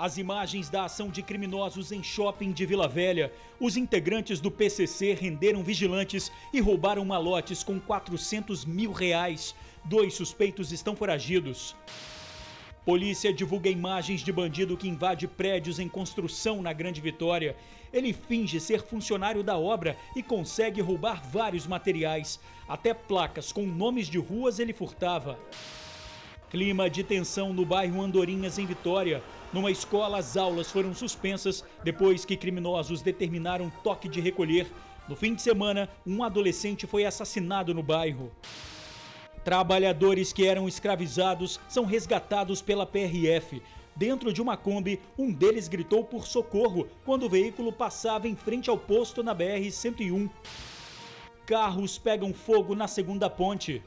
As imagens da ação de criminosos em shopping de Vila Velha. Os integrantes do PCC renderam vigilantes e roubaram malotes com 400 mil reais. Dois suspeitos estão foragidos. Polícia divulga imagens de bandido que invade prédios em construção na Grande Vitória. Ele finge ser funcionário da obra e consegue roubar vários materiais. Até placas com nomes de ruas ele furtava. Clima de tensão no bairro Andorinhas, em Vitória. Numa escola, as aulas foram suspensas depois que criminosos determinaram toque de recolher. No fim de semana, um adolescente foi assassinado no bairro. Trabalhadores que eram escravizados são resgatados pela PRF. Dentro de uma Kombi, um deles gritou por socorro quando o veículo passava em frente ao posto na BR-101. Carros pegam fogo na segunda ponte.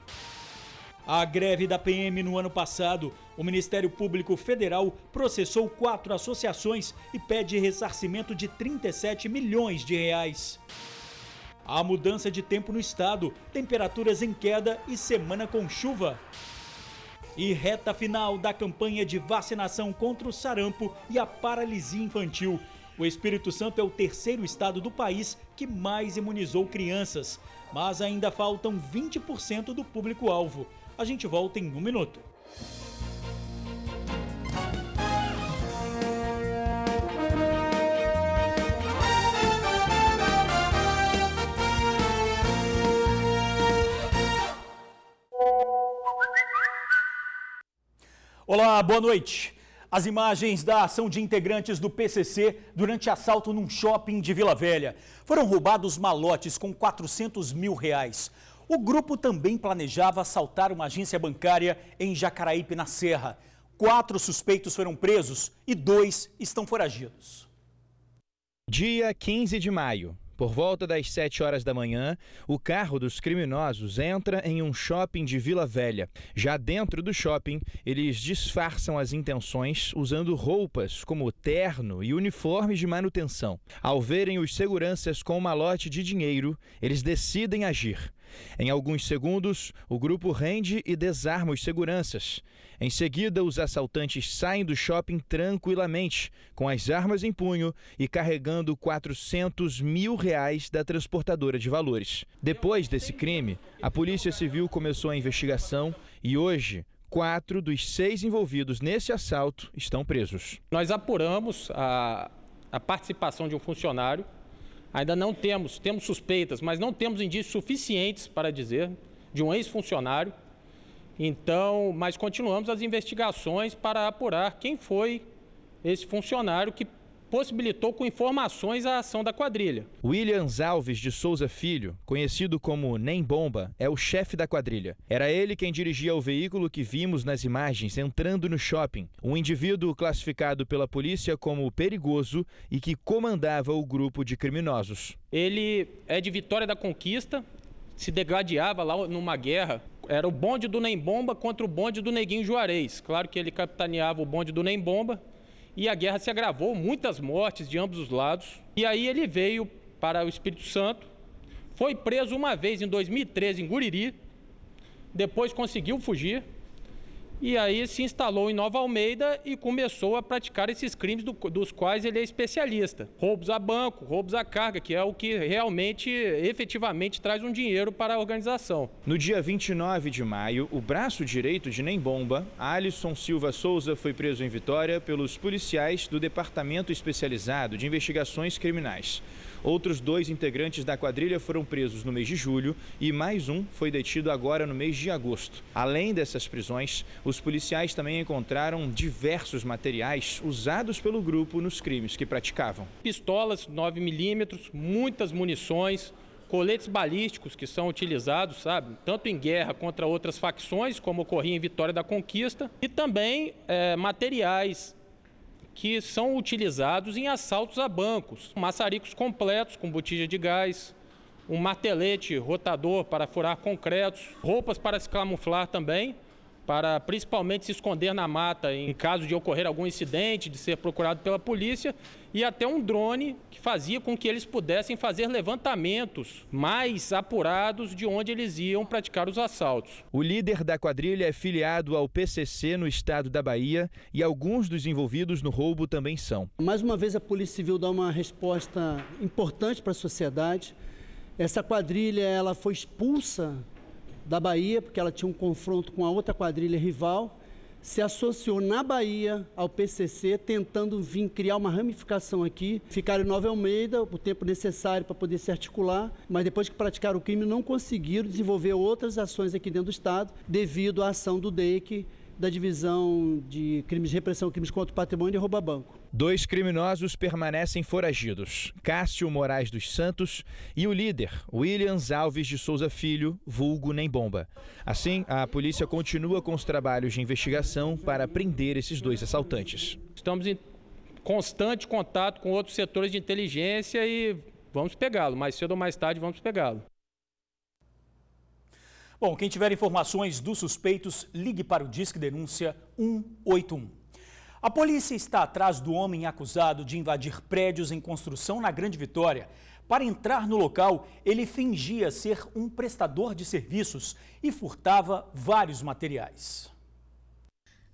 A greve da PM no ano passado, o Ministério Público Federal processou quatro associações e pede ressarcimento de 37 milhões de reais. A mudança de tempo no estado, temperaturas em queda e semana com chuva. E reta final da campanha de vacinação contra o sarampo e a paralisia infantil. O Espírito Santo é o terceiro estado do país que mais imunizou crianças, mas ainda faltam 20% do público-alvo. A gente volta em um minuto. Olá, boa noite. As imagens da ação de integrantes do PCC durante assalto num shopping de Vila Velha. Foram roubados malotes com 400 mil reais. O grupo também planejava assaltar uma agência bancária em Jacaraípe, na Serra. Quatro suspeitos foram presos e dois estão foragidos. Dia 15 de maio. Por volta das 7 horas da manhã, o carro dos criminosos entra em um shopping de Vila Velha. Já dentro do shopping, eles disfarçam as intenções usando roupas como terno e uniformes de manutenção. Ao verem os seguranças com uma malote de dinheiro, eles decidem agir. Em alguns segundos, o grupo rende e desarma os seguranças. Em seguida, os assaltantes saem do shopping tranquilamente, com as armas em punho e carregando 400 mil reais da transportadora de valores. Depois desse crime, a Polícia Civil começou a investigação e hoje quatro dos seis envolvidos nesse assalto estão presos. Nós apuramos a, a participação de um funcionário Ainda não temos, temos suspeitas, mas não temos indícios suficientes para dizer de um ex-funcionário. Então, mas continuamos as investigações para apurar quem foi esse funcionário que possibilitou com informações a ação da quadrilha. Williams Alves de Souza Filho, conhecido como Nem Bomba, é o chefe da quadrilha. Era ele quem dirigia o veículo que vimos nas imagens entrando no shopping. Um indivíduo classificado pela polícia como perigoso e que comandava o grupo de criminosos. Ele é de Vitória da Conquista, se degladiava lá numa guerra. Era o bonde do Nem Bomba contra o bonde do Neguinho Juarez. Claro que ele capitaneava o bonde do Nem Bomba e a guerra se agravou, muitas mortes de ambos os lados. E aí ele veio para o Espírito Santo, foi preso uma vez em 2013 em Guriri, depois conseguiu fugir, e aí se instalou em Nova Almeida e começou a praticar esses crimes do, dos quais ele é especialista. Roubos a banco, roubos a carga, que é o que realmente, efetivamente, traz um dinheiro para a organização. No dia 29 de maio, o braço direito de Nem Bomba, Alisson Silva Souza, foi preso em Vitória pelos policiais do Departamento Especializado de Investigações Criminais. Outros dois integrantes da quadrilha foram presos no mês de julho e mais um foi detido agora no mês de agosto. Além dessas prisões, os policiais também encontraram diversos materiais usados pelo grupo nos crimes que praticavam. Pistolas 9mm, muitas munições, coletes balísticos que são utilizados, sabe, tanto em guerra contra outras facções, como ocorria em Vitória da Conquista, e também é, materiais que são utilizados em assaltos a bancos. Maçaricos completos com botija de gás, um martelete rotador para furar concretos, roupas para se camuflar também para principalmente se esconder na mata em caso de ocorrer algum incidente, de ser procurado pela polícia, e até um drone que fazia com que eles pudessem fazer levantamentos mais apurados de onde eles iam praticar os assaltos. O líder da quadrilha é filiado ao PCC no estado da Bahia e alguns dos envolvidos no roubo também são. Mais uma vez, a Polícia Civil dá uma resposta importante para a sociedade. Essa quadrilha ela foi expulsa da Bahia, porque ela tinha um confronto com a outra quadrilha rival, se associou na Bahia ao PCC, tentando vir criar uma ramificação aqui. Ficaram em Nova Almeida o tempo necessário para poder se articular, mas depois que praticaram o crime não conseguiram desenvolver outras ações aqui dentro do Estado, devido à ação do DEIC, da Divisão de Crimes de Repressão, Crimes contra o Patrimônio e Rouba Banco. Dois criminosos permanecem foragidos: Cássio Moraes dos Santos e o líder, Williams Alves de Souza Filho, vulgo Nem Bomba. Assim, a polícia continua com os trabalhos de investigação para prender esses dois assaltantes. Estamos em constante contato com outros setores de inteligência e vamos pegá-lo. Mais cedo ou mais tarde, vamos pegá-lo. Bom, quem tiver informações dos suspeitos, ligue para o Disque Denúncia 181. A polícia está atrás do homem acusado de invadir prédios em construção na Grande Vitória. Para entrar no local, ele fingia ser um prestador de serviços e furtava vários materiais.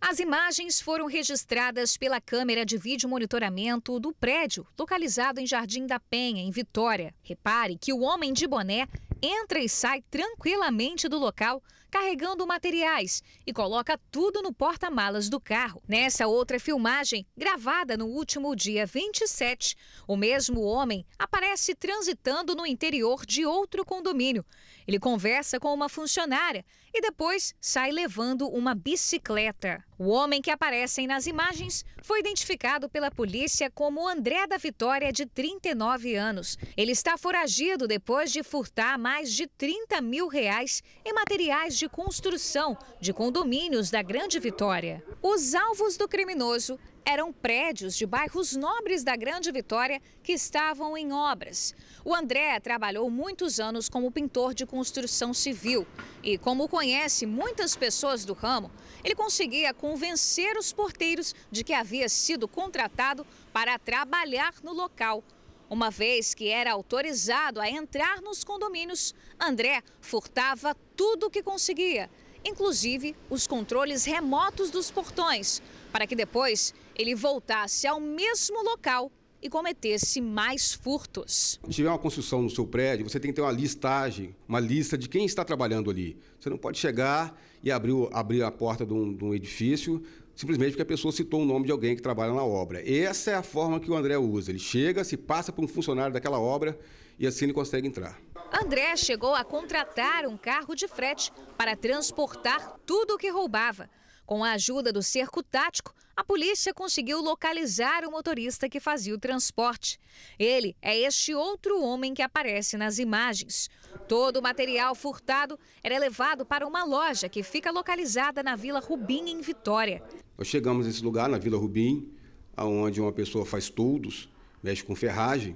As imagens foram registradas pela câmera de vídeo monitoramento do prédio localizado em Jardim da Penha, em Vitória. Repare que o homem de boné entra e sai tranquilamente do local, carregando materiais e coloca tudo no porta-malas do carro. Nessa outra filmagem, gravada no último dia 27, o mesmo homem aparece transitando no interior de outro condomínio. Ele conversa com uma funcionária e depois sai levando uma bicicleta. O homem que aparecem nas imagens foi identificado pela polícia como André da Vitória, de 39 anos. Ele está foragido depois de furtar mais de 30 mil reais em materiais de construção de condomínios da Grande Vitória. Os alvos do criminoso eram prédios de bairros nobres da Grande Vitória que estavam em obras. O André trabalhou muitos anos como pintor de construção civil e, como conhece muitas pessoas do ramo, ele conseguia convencer os porteiros de que havia sido contratado para trabalhar no local. Uma vez que era autorizado a entrar nos condomínios, André furtava tudo o que conseguia, inclusive os controles remotos dos portões, para que depois ele voltasse ao mesmo local e cometesse mais furtos. Se tiver uma construção no seu prédio, você tem que ter uma listagem, uma lista de quem está trabalhando ali. Você não pode chegar e abrir, abrir a porta de um, de um edifício simplesmente porque a pessoa citou o nome de alguém que trabalha na obra. Essa é a forma que o André usa. Ele chega, se passa por um funcionário daquela obra e assim ele consegue entrar. André chegou a contratar um carro de frete para transportar tudo o que roubava. Com a ajuda do cerco tático, a polícia conseguiu localizar o motorista que fazia o transporte. Ele é este outro homem que aparece nas imagens. Todo o material furtado era levado para uma loja que fica localizada na Vila Rubim, em Vitória. Nós chegamos nesse lugar, na Vila Rubim, onde uma pessoa faz toldos, mexe com ferragem.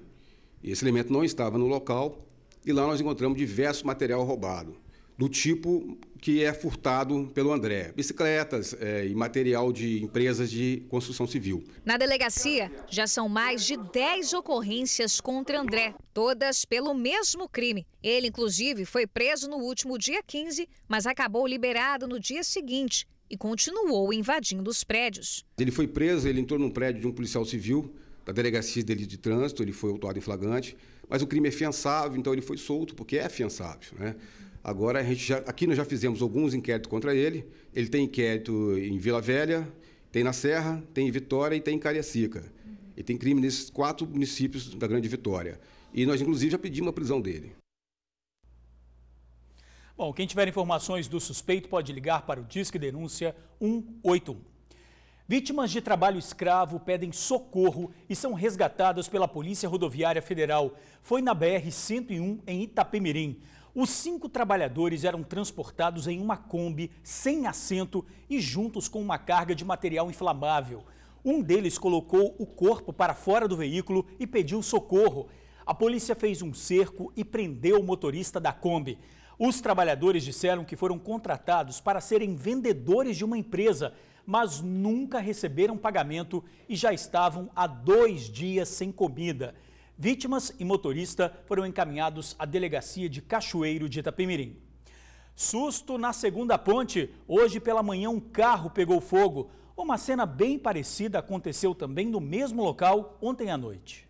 Esse elemento não estava no local e lá nós encontramos diverso material roubado do tipo que é furtado pelo André: bicicletas é, e material de empresas de construção civil. Na delegacia, já são mais de 10 ocorrências contra André, todas pelo mesmo crime. Ele, inclusive, foi preso no último dia 15, mas acabou liberado no dia seguinte e continuou invadindo os prédios. Ele foi preso, ele entrou num prédio de um policial civil da delegacia de de trânsito, ele foi autuado em flagrante, mas o crime é fiançável, então ele foi solto, porque é fiançável, né? Agora, a gente já, aqui nós já fizemos alguns inquéritos contra ele. Ele tem inquérito em Vila Velha, tem na Serra, tem em Vitória e tem em Cariacica. Uhum. E tem crime nesses quatro municípios da Grande Vitória. E nós, inclusive, já pedimos a prisão dele. Bom, quem tiver informações do suspeito pode ligar para o Disque Denúncia 181. Vítimas de trabalho escravo pedem socorro e são resgatadas pela Polícia Rodoviária Federal. Foi na BR-101, em Itapemirim. Os cinco trabalhadores eram transportados em uma Kombi sem assento e juntos com uma carga de material inflamável. Um deles colocou o corpo para fora do veículo e pediu socorro. A polícia fez um cerco e prendeu o motorista da Kombi. Os trabalhadores disseram que foram contratados para serem vendedores de uma empresa, mas nunca receberam pagamento e já estavam há dois dias sem comida. Vítimas e motorista foram encaminhados à delegacia de Cachoeiro de Itapemirim. Susto na segunda ponte. Hoje pela manhã um carro pegou fogo. Uma cena bem parecida aconteceu também no mesmo local ontem à noite.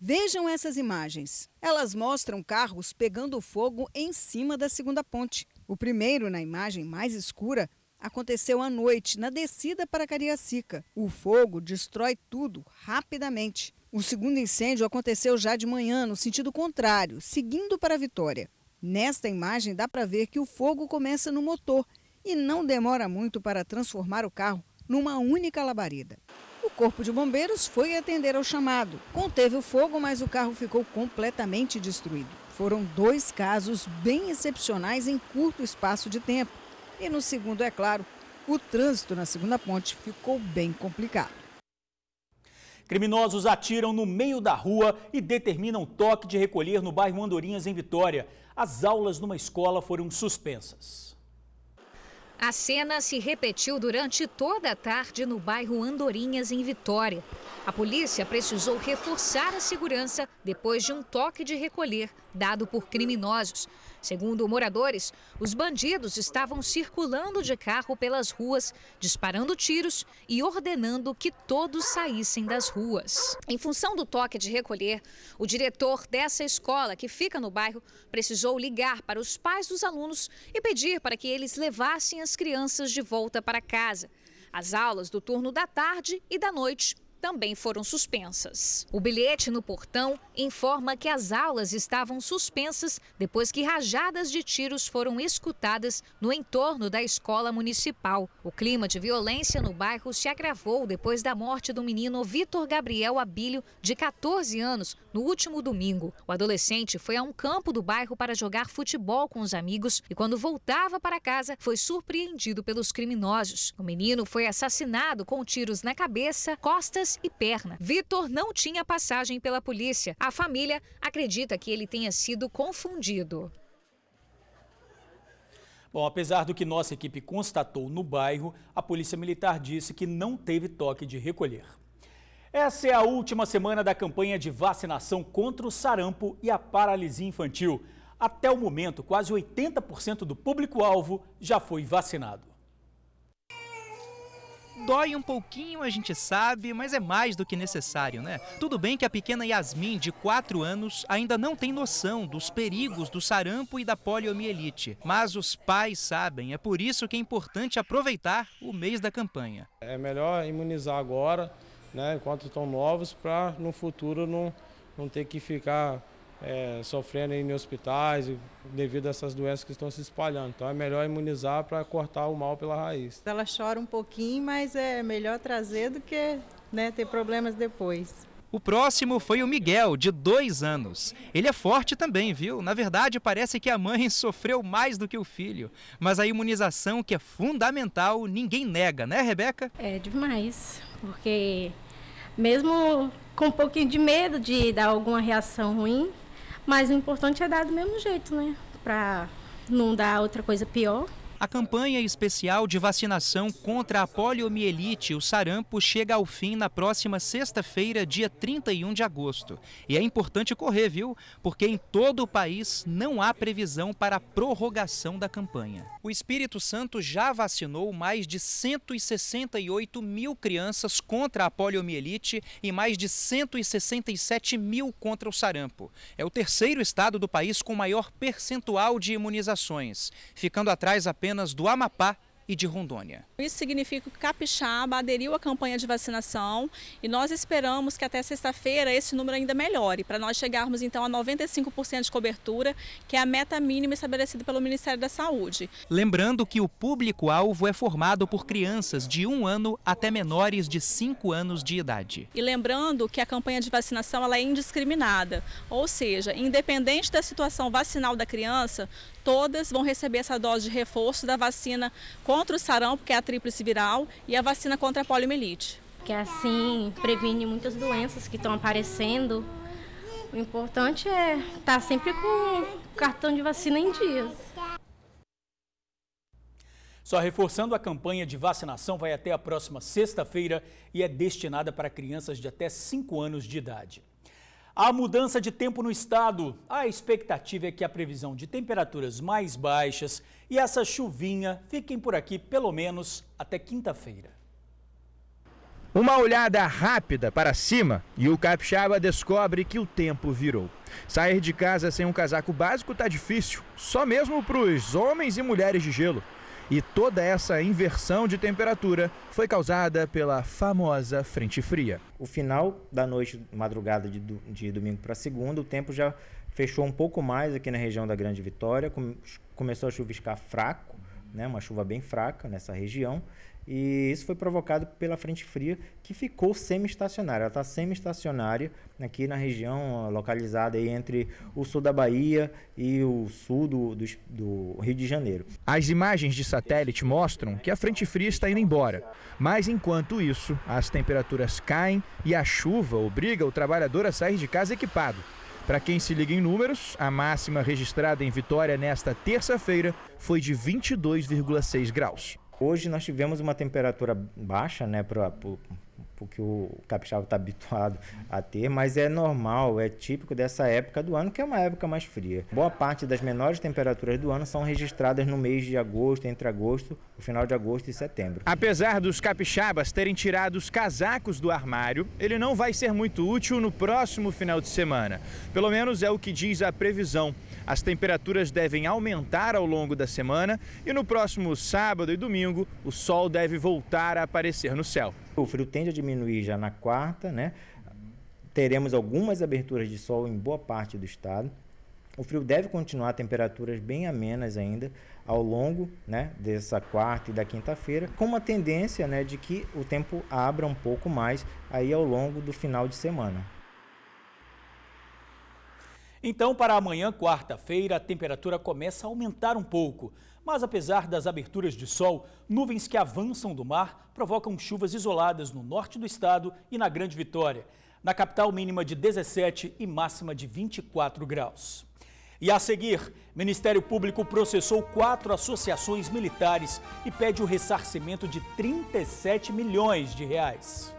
Vejam essas imagens. Elas mostram carros pegando fogo em cima da segunda ponte. O primeiro, na imagem mais escura, aconteceu à noite, na descida para Cariacica. O fogo destrói tudo rapidamente. O segundo incêndio aconteceu já de manhã, no sentido contrário, seguindo para Vitória. Nesta imagem dá para ver que o fogo começa no motor e não demora muito para transformar o carro numa única labareda. O corpo de bombeiros foi atender ao chamado. Conteve o fogo, mas o carro ficou completamente destruído. Foram dois casos bem excepcionais em curto espaço de tempo. E no segundo, é claro, o trânsito na segunda ponte ficou bem complicado. Criminosos atiram no meio da rua e determinam toque de recolher no bairro Andorinhas, em Vitória. As aulas numa escola foram suspensas. A cena se repetiu durante toda a tarde no bairro Andorinhas, em Vitória. A polícia precisou reforçar a segurança depois de um toque de recolher dado por criminosos. Segundo moradores, os bandidos estavam circulando de carro pelas ruas, disparando tiros e ordenando que todos saíssem das ruas. Em função do toque de recolher, o diretor dessa escola, que fica no bairro, precisou ligar para os pais dos alunos e pedir para que eles levassem as crianças de volta para casa. As aulas do turno da tarde e da noite também foram suspensas. O bilhete no portão informa que as aulas estavam suspensas depois que rajadas de tiros foram escutadas no entorno da escola municipal. O clima de violência no bairro se agravou depois da morte do menino Vitor Gabriel Abílio, de 14 anos, no último domingo, o adolescente foi a um campo do bairro para jogar futebol com os amigos e, quando voltava para casa, foi surpreendido pelos criminosos. O menino foi assassinado com tiros na cabeça, costas e perna. Vitor não tinha passagem pela polícia. A família acredita que ele tenha sido confundido. Bom, apesar do que nossa equipe constatou no bairro, a Polícia Militar disse que não teve toque de recolher. Essa é a última semana da campanha de vacinação contra o sarampo e a paralisia infantil. Até o momento, quase 80% do público-alvo já foi vacinado. Dói um pouquinho, a gente sabe, mas é mais do que necessário, né? Tudo bem que a pequena Yasmin, de 4 anos, ainda não tem noção dos perigos do sarampo e da poliomielite, mas os pais sabem, é por isso que é importante aproveitar o mês da campanha. É melhor imunizar agora né, enquanto estão novos, para no futuro não, não ter que ficar é, sofrendo em hospitais devido a essas doenças que estão se espalhando. Então é melhor imunizar para cortar o mal pela raiz. Ela chora um pouquinho, mas é melhor trazer do que né, ter problemas depois. O próximo foi o Miguel, de dois anos. Ele é forte também, viu? Na verdade, parece que a mãe sofreu mais do que o filho. Mas a imunização, que é fundamental, ninguém nega, né, Rebeca? É demais, porque mesmo com um pouquinho de medo de dar alguma reação ruim, mas o importante é dar do mesmo jeito, né? Para não dar outra coisa pior. A campanha especial de vacinação contra a poliomielite e o sarampo chega ao fim na próxima sexta-feira, dia 31 de agosto. E é importante correr, viu? Porque em todo o país não há previsão para a prorrogação da campanha. O Espírito Santo já vacinou mais de 168 mil crianças contra a poliomielite e mais de 167 mil contra o sarampo. É o terceiro estado do país com maior percentual de imunizações, ficando atrás apenas apenas do Amapá e de Rondônia. Isso significa que Capixaba aderiu à campanha de vacinação e nós esperamos que até sexta-feira esse número ainda melhore, para nós chegarmos então a 95% de cobertura, que é a meta mínima estabelecida pelo Ministério da Saúde. Lembrando que o público-alvo é formado por crianças de um ano até menores de 5 anos de idade. E lembrando que a campanha de vacinação ela é indiscriminada, ou seja, independente da situação vacinal da criança, todas vão receber essa dose de reforço da vacina contra o sarampo, que é a tríplice viral, e a vacina contra a poliomielite. Que assim previne muitas doenças que estão aparecendo. O importante é estar tá sempre com o cartão de vacina em dias. Só reforçando, a campanha de vacinação vai até a próxima sexta-feira e é destinada para crianças de até 5 anos de idade. A mudança de tempo no estado. A expectativa é que a previsão de temperaturas mais baixas e essa chuvinha fiquem por aqui pelo menos até quinta-feira. Uma olhada rápida para cima e o capixaba descobre que o tempo virou. Sair de casa sem um casaco básico está difícil, só mesmo para os homens e mulheres de gelo. E toda essa inversão de temperatura foi causada pela famosa frente fria. O final da noite, madrugada de, de domingo para segunda, o tempo já fechou um pouco mais aqui na região da Grande Vitória, começou a chuviscar fraco, né, uma chuva bem fraca nessa região, e isso foi provocado pela frente fria que ficou semi-estacionária. Ela está semi-estacionária aqui na região localizada aí entre o sul da Bahia e o sul do, do, do Rio de Janeiro. As imagens de satélite mostram que a frente fria está indo embora. Mas enquanto isso, as temperaturas caem e a chuva obriga o trabalhador a sair de casa equipado. Para quem se liga em números, a máxima registrada em Vitória nesta terça-feira foi de 22,6 graus. Hoje nós tivemos uma temperatura baixa, né, para o que o capixaba está habituado a ter, mas é normal, é típico dessa época do ano, que é uma época mais fria. Boa parte das menores temperaturas do ano são registradas no mês de agosto, entre agosto no final de agosto e setembro. Apesar dos capixabas terem tirado os casacos do armário, ele não vai ser muito útil no próximo final de semana. Pelo menos é o que diz a previsão. As temperaturas devem aumentar ao longo da semana e no próximo sábado e domingo o sol deve voltar a aparecer no céu. O frio tende a diminuir já na quarta, né? Teremos algumas aberturas de sol em boa parte do estado. O frio deve continuar, temperaturas bem amenas ainda, ao longo né, dessa quarta e da quinta-feira, com uma tendência né, de que o tempo abra um pouco mais aí ao longo do final de semana. Então, para amanhã, quarta-feira, a temperatura começa a aumentar um pouco. Mas apesar das aberturas de sol, nuvens que avançam do mar provocam chuvas isoladas no norte do estado e na Grande Vitória. Na capital, mínima de 17 e máxima de 24 graus. E a seguir, Ministério Público processou quatro associações militares e pede o ressarcimento de 37 milhões de reais.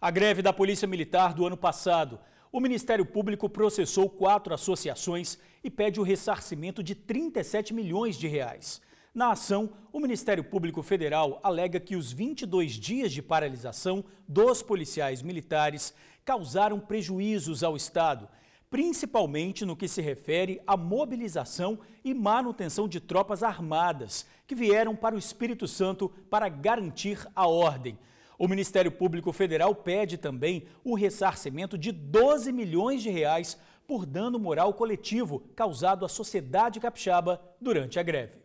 A greve da Polícia Militar do ano passado. O Ministério Público processou quatro associações e pede o ressarcimento de 37 milhões de reais. Na ação, o Ministério Público Federal alega que os 22 dias de paralisação dos policiais militares causaram prejuízos ao Estado principalmente no que se refere à mobilização e manutenção de tropas armadas que vieram para o Espírito Santo para garantir a ordem. O Ministério Público Federal pede também o ressarcimento de 12 milhões de reais por dano moral coletivo causado à sociedade capixaba durante a greve.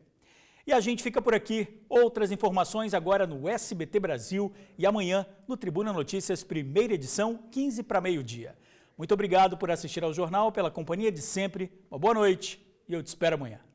E a gente fica por aqui. Outras informações agora no SBT Brasil e amanhã no Tribuna Notícias, primeira edição, 15 para meio-dia. Muito obrigado por assistir ao jornal, pela companhia de sempre. Uma boa noite e eu te espero amanhã.